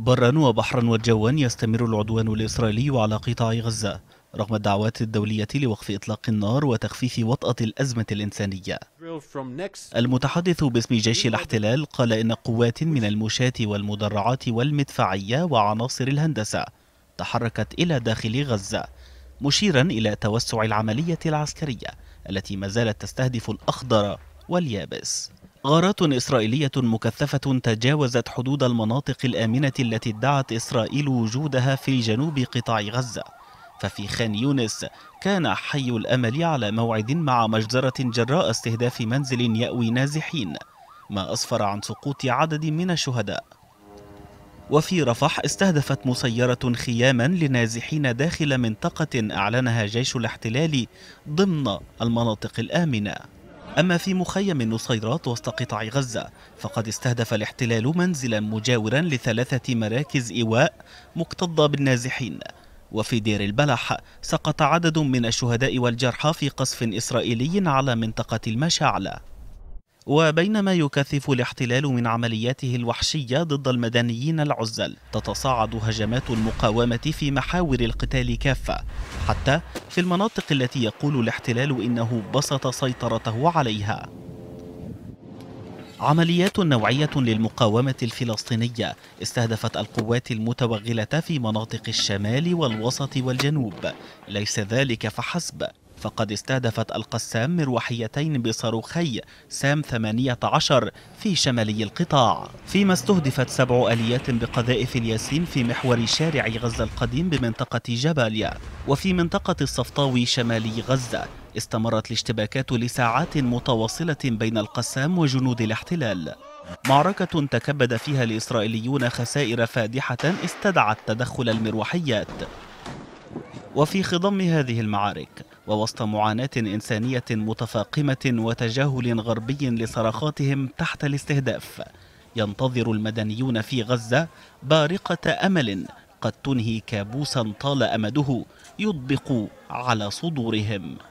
برا وبحرا وجوا يستمر العدوان الإسرائيلي على قطاع غزة رغم الدعوات الدولية لوقف إطلاق النار وتخفيف وطأة الأزمة الإنسانية المتحدث باسم جيش الاحتلال قال إن قوات من المشاة والمدرعات والمدفعية وعناصر الهندسة تحركت إلى داخل غزة مشيرا إلى توسع العملية العسكرية التي ما زالت تستهدف الأخضر واليابس غارات إسرائيلية مكثفة تجاوزت حدود المناطق الآمنة التي ادعت إسرائيل وجودها في جنوب قطاع غزة ففي خان يونس كان حي الأمل على موعد مع مجزرة جراء استهداف منزل يأوي نازحين ما أسفر عن سقوط عدد من الشهداء وفي رفح استهدفت مسيرة خياما لنازحين داخل منطقة أعلنها جيش الاحتلال ضمن المناطق الآمنة أما في مخيم النصيرات وسط قطاع غزة فقد استهدف الاحتلال منزلا مجاورا لثلاثة مراكز إيواء مكتظة بالنازحين وفي دير البلح سقط عدد من الشهداء والجرحى في قصف إسرائيلي على منطقة المشاعلة وبينما يكثف الاحتلال من عملياته الوحشية ضد المدنيين العزل تتصاعد هجمات المقاومة في محاور القتال كافة حتى في المناطق التي يقول الاحتلال إنه بسط سيطرته عليها عمليات نوعية للمقاومة الفلسطينية استهدفت القوات المتوغلة في مناطق الشمال والوسط والجنوب ليس ذلك فحسب فقد استهدفت القسام مروحيتين بصاروخي سام 18 في شمالي القطاع فيما استهدفت سبع آليات بقذائف الياسين في محور شارع غزة القديم بمنطقة جباليا وفي منطقة الصفطاوي شمالي غزة استمرت الاشتباكات لساعات متواصلة بين القسام وجنود الاحتلال معركة تكبد فيها الإسرائيليون خسائر فادحة استدعت تدخل المروحيات وفي خضم هذه المعارك ووسط معاناة إنسانية متفاقمة وتجاهل غربي لصرخاتهم تحت الاستهداف ينتظر المدنيون في غزة بارقة أمل قد تنهي كابوسا طال أمده يطبق على صدورهم